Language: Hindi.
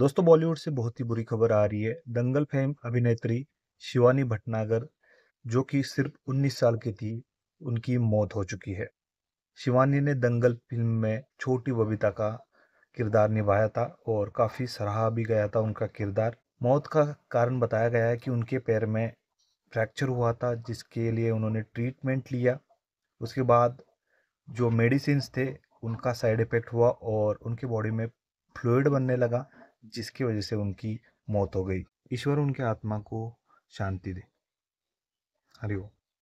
दोस्तों बॉलीवुड से बहुत ही बुरी खबर आ रही है दंगल फेम अभिनेत्री शिवानी भटनागर जो कि सिर्फ 19 साल की थी उनकी मौत हो चुकी है शिवानी ने दंगल फिल्म में छोटी बबीता का किरदार निभाया था और काफ़ी सराहा भी गया था उनका किरदार मौत का कारण बताया गया है कि उनके पैर में फ्रैक्चर हुआ था जिसके लिए उन्होंने ट्रीटमेंट लिया उसके बाद जो मेडिसिन थे उनका साइड इफ़ेक्ट हुआ और उनकी बॉडी में फ्लूड बनने लगा जिसकी वजह से उनकी मौत हो गई ईश्वर उनके आत्मा को शांति दे हरिओम